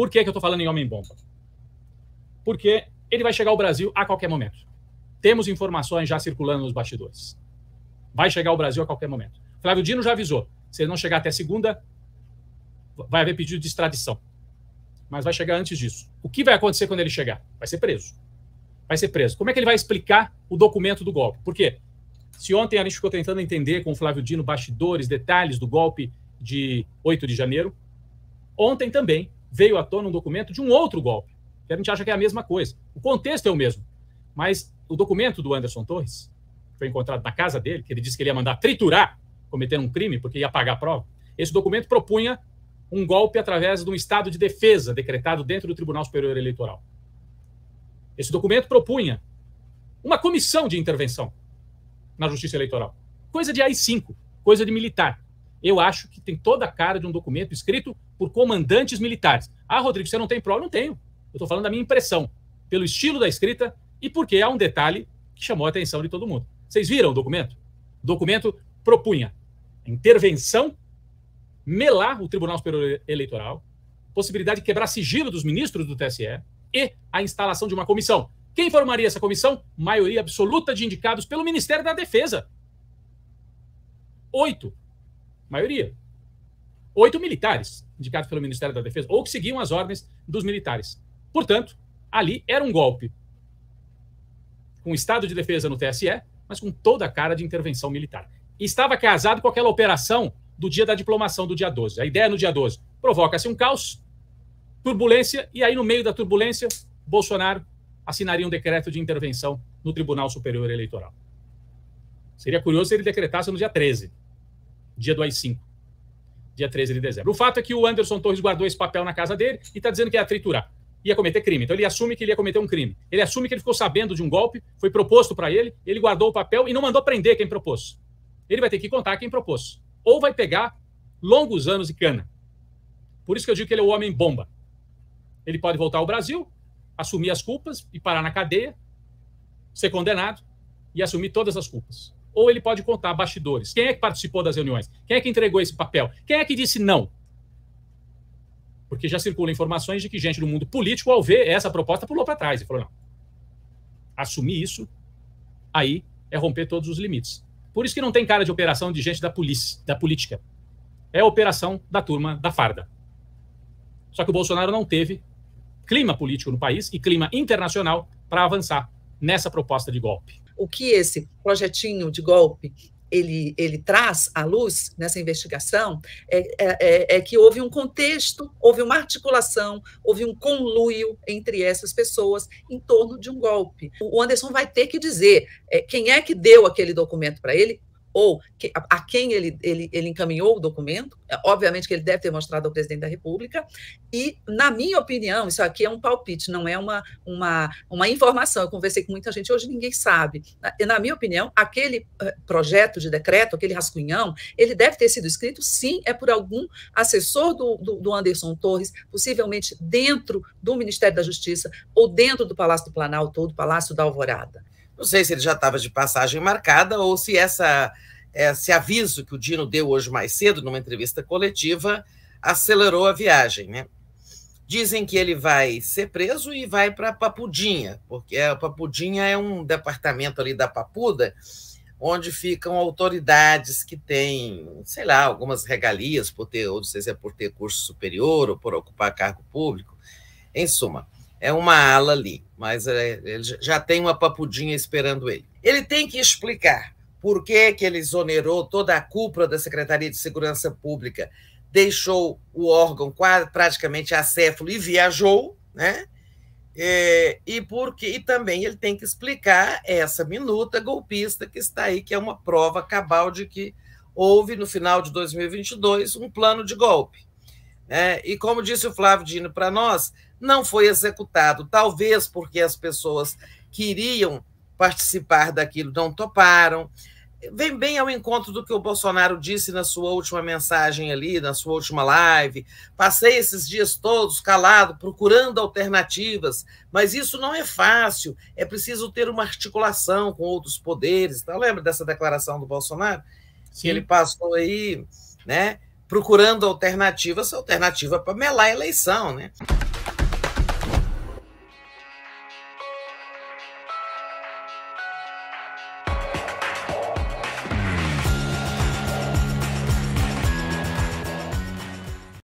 Por que, que eu estou falando em homem-bomba? Porque ele vai chegar ao Brasil a qualquer momento. Temos informações já circulando nos bastidores. Vai chegar ao Brasil a qualquer momento. Flávio Dino já avisou. Se ele não chegar até segunda, vai haver pedido de extradição. Mas vai chegar antes disso. O que vai acontecer quando ele chegar? Vai ser preso. Vai ser preso. Como é que ele vai explicar o documento do golpe? Por quê? Se ontem a gente ficou tentando entender com o Flávio Dino bastidores, detalhes do golpe de 8 de janeiro, ontem também veio à tona um documento de um outro golpe, que a gente acha que é a mesma coisa. O contexto é o mesmo, mas o documento do Anderson Torres, que foi encontrado na casa dele, que ele disse que ele ia mandar triturar, cometer um crime, porque ia pagar a prova, esse documento propunha um golpe através de um estado de defesa decretado dentro do Tribunal Superior Eleitoral. Esse documento propunha uma comissão de intervenção na Justiça Eleitoral. Coisa de AI-5, coisa de militar. Eu acho que tem toda a cara de um documento escrito por comandantes militares. Ah, Rodrigo, você não tem prova? Não tenho. Eu estou falando da minha impressão, pelo estilo da escrita e porque há um detalhe que chamou a atenção de todo mundo. Vocês viram o documento? O documento propunha intervenção, melar o Tribunal Superior Eleitoral, possibilidade de quebrar sigilo dos ministros do TSE e a instalação de uma comissão. Quem formaria essa comissão? Maioria absoluta de indicados pelo Ministério da Defesa. Oito. Maioria oito militares indicados pelo Ministério da Defesa ou que seguiam as ordens dos militares. Portanto, ali era um golpe com estado de defesa no TSE, mas com toda a cara de intervenção militar. E estava casado com aquela operação do dia da diplomação do dia 12. A ideia no dia 12 provoca-se um caos, turbulência, e aí no meio da turbulência, Bolsonaro assinaria um decreto de intervenção no Tribunal Superior Eleitoral. Seria curioso se ele decretasse no dia 13, dia do AI-5 dia 13 de dezembro. O fato é que o Anderson Torres guardou esse papel na casa dele e está dizendo que ia triturar, ia cometer crime. Então ele assume que ele ia cometer um crime. Ele assume que ele ficou sabendo de um golpe, foi proposto para ele, ele guardou o papel e não mandou prender quem propôs. Ele vai ter que contar quem propôs. Ou vai pegar longos anos de cana. Por isso que eu digo que ele é o homem bomba. Ele pode voltar ao Brasil, assumir as culpas e parar na cadeia, ser condenado e assumir todas as culpas ou ele pode contar bastidores. Quem é que participou das reuniões? Quem é que entregou esse papel? Quem é que disse não? Porque já circulam informações de que gente do mundo político, ao ver essa proposta, pulou para trás e falou: não, assumir isso, aí é romper todos os limites. Por isso que não tem cara de operação de gente da polícia, da política. É a operação da turma da farda. Só que o Bolsonaro não teve clima político no país e clima internacional para avançar nessa proposta de golpe o que esse projetinho de golpe ele, ele traz à luz nessa investigação é, é, é, é, que houve um contexto, houve uma articulação, houve um conluio entre essas pessoas em torno de um golpe. O Anderson vai ter que dizer é, quem é que deu aquele documento para ele, ou que, a, a, quem ele, ele, ele encaminhou o documento, é, obviamente que ele deve ter mostrado ao presidente da República, e, na minha opinião, isso aqui é um palpite, não é uma, uma, uma informação. Eu conversei com muita gente, hoje ninguém sabe. Na, né, na minha opinião, aquele eh, projeto de decreto, aquele rascunhão, ele deve ter sido escrito, sim, é por algum assessor do, do, do Anderson Torres, possivelmente dentro do Ministério da Justiça ou dentro do Palácio do Planalto ou do Palácio da Alvorada. Não sei se ele já estava de passagem marcada ou se essa, é, esse aviso que o Dino deu hoje mais cedo, numa entrevista coletiva, acelerou a viagem. Né? Dizem que ele vai ser preso e vai para Papudinha, porque a é, Papudinha é um departamento ali da Papuda onde ficam autoridades que têm, sei lá, algumas regalias por ter, ou não sei se é por ter curso superior ou por ocupar cargo público. Em suma, é uma ala ali, mas é, ele já tem uma papudinha esperando ele. Ele tem que explicar por que, que ele exonerou toda a cúpula da Secretaria de Segurança Pública, deixou o órgão praticamente acéfalo e viajou, né? É, e porque e também ele tem que explicar essa minuta golpista que está aí, que é uma prova cabal de que houve no final de 2022 um plano de golpe. Né? E como disse o Flávio Dino para nós, não foi executado, talvez porque as pessoas queriam participar daquilo, não toparam. Vem bem ao encontro do que o Bolsonaro disse na sua última mensagem ali, na sua última live. Passei esses dias todos calado, procurando alternativas, mas isso não é fácil. É preciso ter uma articulação com outros poderes. Tá, lembra dessa declaração do Bolsonaro? Sim. Que ele passou aí, né? Procurando alternativas, alternativa para melar a eleição, né?